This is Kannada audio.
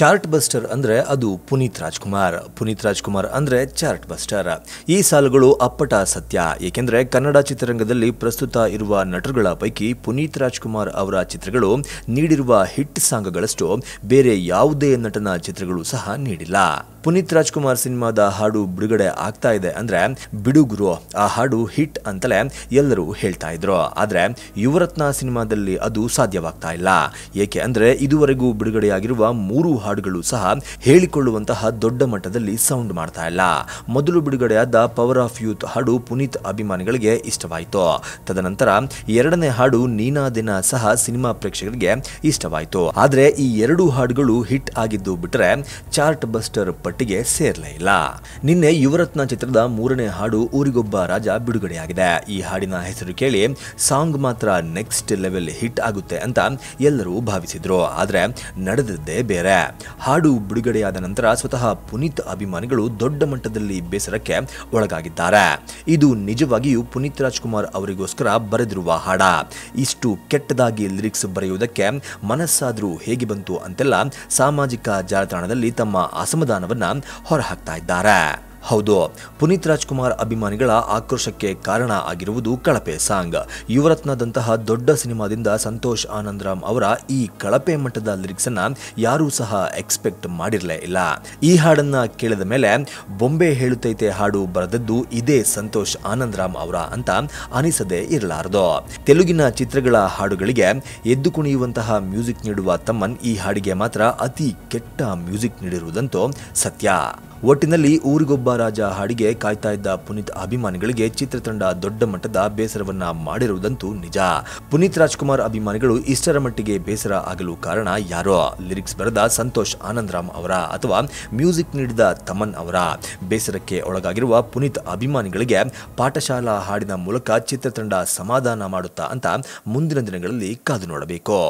ಚಾರ್ಟ್ ಬಸ್ಟರ್ ಅಂದರೆ ಅದು ಪುನೀತ್ ರಾಜ್ಕುಮಾರ್ ಪುನೀತ್ ರಾಜ್ಕುಮಾರ್ ಅಂದರೆ ಚಾರ್ಟ್ ಬಸ್ಟರ್ ಈ ಸಾಲುಗಳು ಅಪ್ಪಟ ಸತ್ಯ ಏಕೆಂದರೆ ಕನ್ನಡ ಚಿತ್ರರಂಗದಲ್ಲಿ ಪ್ರಸ್ತುತ ಇರುವ ನಟರುಗಳ ಪೈಕಿ ಪುನೀತ್ ರಾಜ್ಕುಮಾರ್ ಅವರ ಚಿತ್ರಗಳು ನೀಡಿರುವ ಹಿಟ್ ಸಾಂಗ್ಗಳಷ್ಟು ಬೇರೆ ಯಾವುದೇ ನಟನ ಚಿತ್ರಗಳು ಸಹ ನೀಡಿಲ್ಲ ಪುನೀತ್ ರಾಜ್ಕುಮಾರ್ ಸಿನಿಮಾದ ಹಾಡು ಬಿಡುಗಡೆ ಆಗ್ತಾ ಇದೆ ಅಂದರೆ ಬಿಡುಗುರು ಆ ಹಾಡು ಹಿಟ್ ಅಂತಲೇ ಎಲ್ಲರೂ ಹೇಳ್ತಾ ಇದ್ರು ಆದರೆ ಯುವರತ್ನ ಸಿನಿಮಾದಲ್ಲಿ ಅದು ಸಾಧ್ಯವಾಗ್ತಾ ಇಲ್ಲ ಏಕೆ ಅಂದರೆ ಇದುವರೆಗೂ ಬಿಡುಗಡೆಯಾಗಿರುವ ಮೂರು ಹಾಡುಗಳು ಸಹ ಹೇಳಿಕೊಳ್ಳುವಂತಹ ದೊಡ್ಡ ಮಟ್ಟದಲ್ಲಿ ಸೌಂಡ್ ಮಾಡ್ತಾ ಇಲ್ಲ ಮೊದಲು ಬಿಡುಗಡೆಯಾದ ಪವರ್ ಆಫ್ ಯೂತ್ ಹಾಡು ಪುನೀತ್ ಅಭಿಮಾನಿಗಳಿಗೆ ಇಷ್ಟವಾಯಿತು ತದನಂತರ ಎರಡನೇ ಹಾಡು ನೀನಾ ದಿನ ಸಹ ಸಿನಿಮಾ ಪ್ರೇಕ್ಷಕರಿಗೆ ಇಷ್ಟವಾಯಿತು ಆದರೆ ಈ ಎರಡು ಹಾಡುಗಳು ಹಿಟ್ ಆಗಿದ್ದು ಬಿಟ್ಟರೆ ಚಾರ್ಟ್ ಬಸ್ಟರ್ ಪಟ್ಟಿಗೆ ಸೇರಲೇ ಇಲ್ಲ ನಿನ್ನೆ ಯುವರತ್ನ ಚಿತ್ರದ ಮೂರನೇ ಹಾಡು ಊರಿಗೊಬ್ಬ ರಾಜ ಬಿಡುಗಡೆಯಾಗಿದೆ ಈ ಹಾಡಿನ ಹೆಸರು ಕೇಳಿ ಸಾಂಗ್ ಮಾತ್ರ ನೆಕ್ಸ್ಟ್ ಲೆವೆಲ್ ಹಿಟ್ ಆಗುತ್ತೆ ಅಂತ ಎಲ್ಲರೂ ಭಾವಿಸಿದ್ರು ಆದರೆ ನಡೆದದ್ದೇ ಬೇರೆ ಹಾಡು ಬಿಡುಗಡೆಯಾದ ನಂತರ ಸ್ವತಃ ಪುನೀತ್ ಅಭಿಮಾನಿಗಳು ದೊಡ್ಡ ಮಟ್ಟದಲ್ಲಿ ಬೇಸರಕ್ಕೆ ಒಳಗಾಗಿದ್ದಾರೆ ಇದು ನಿಜವಾಗಿಯೂ ಪುನೀತ್ ರಾಜ್ಕುಮಾರ್ ಅವರಿಗೋಸ್ಕರ ಬರೆದಿರುವ ಹಾಡ ಇಷ್ಟು ಕೆಟ್ಟದಾಗಿ ಲಿರಿಕ್ಸ್ ಬರೆಯುವುದಕ್ಕೆ ಮನಸ್ಸಾದರೂ ಹೇಗೆ ಬಂತು ಅಂತೆಲ್ಲ ಸಾಮಾಜಿಕ ಜಾಲತಾಣದಲ್ಲಿ ತಮ್ಮ ಅಸಮಾಧಾನವನ್ನು नाम ಹೊರಹಾಕ್ತಾ ಇದ್ದಾರೆ ಹೌದು ಪುನೀತ್ ರಾಜ್ಕುಮಾರ್ ಅಭಿಮಾನಿಗಳ ಆಕ್ರೋಶಕ್ಕೆ ಕಾರಣ ಆಗಿರುವುದು ಕಳಪೆ ಸಾಂಗ್ ಯುವರತ್ನದಂತಹ ದೊಡ್ಡ ಸಿನಿಮಾದಿಂದ ಸಂತೋಷ್ ರಾಮ್ ಅವರ ಈ ಕಳಪೆ ಮಟ್ಟದ ಲಿರಿಕ್ಸ್ ಅನ್ನ ಯಾರೂ ಸಹ ಎಕ್ಸ್ಪೆಕ್ಟ್ ಮಾಡಿರಲೇ ಇಲ್ಲ ಈ ಹಾಡನ್ನ ಕೇಳಿದ ಮೇಲೆ ಬೊಂಬೆ ಹೇಳುತ್ತೈತೆ ಹಾಡು ಬರೆದದ್ದು ಇದೇ ಸಂತೋಷ್ ರಾಮ್ ಅವರ ಅಂತ ಅನಿಸದೇ ಇರಲಾರದು ತೆಲುಗಿನ ಚಿತ್ರಗಳ ಹಾಡುಗಳಿಗೆ ಎದ್ದು ಕುಣಿಯುವಂತಹ ಮ್ಯೂಸಿಕ್ ನೀಡುವ ತಮ್ಮನ್ ಈ ಹಾಡಿಗೆ ಮಾತ್ರ ಅತಿ ಕೆಟ್ಟ ಮ್ಯೂಸಿಕ್ ನೀಡಿರುವುದಂತೂ ಸತ್ಯ ಒಟ್ಟಿನಲ್ಲಿ ಊರಿಗೊಬ್ಬ ರಾಜ ಹಾಡಿಗೆ ಕಾಯ್ತಾ ಇದ್ದ ಪುನೀತ್ ಅಭಿಮಾನಿಗಳಿಗೆ ಚಿತ್ರತಂಡ ದೊಡ್ಡ ಮಟ್ಟದ ಬೇಸರವನ್ನ ಮಾಡಿರುವುದಂತೂ ನಿಜ ಪುನೀತ್ ರಾಜ್ಕುಮಾರ್ ಅಭಿಮಾನಿಗಳು ಇಷ್ಟರ ಮಟ್ಟಿಗೆ ಬೇಸರ ಆಗಲು ಕಾರಣ ಯಾರೋ ಲಿರಿಕ್ಸ್ ಬರೆದ ಸಂತೋಷ್ ಆನಂದರಾಮ್ ಅವರ ಅಥವಾ ಮ್ಯೂಸಿಕ್ ನೀಡಿದ ತಮನ್ ಅವರ ಬೇಸರಕ್ಕೆ ಒಳಗಾಗಿರುವ ಪುನೀತ್ ಅಭಿಮಾನಿಗಳಿಗೆ ಪಾಠಶಾಲಾ ಹಾಡಿನ ಮೂಲಕ ಚಿತ್ರತಂಡ ಸಮಾಧಾನ ಮಾಡುತ್ತಾ ಅಂತ ಮುಂದಿನ ದಿನಗಳಲ್ಲಿ ಕಾದು ನೋಡಬೇಕು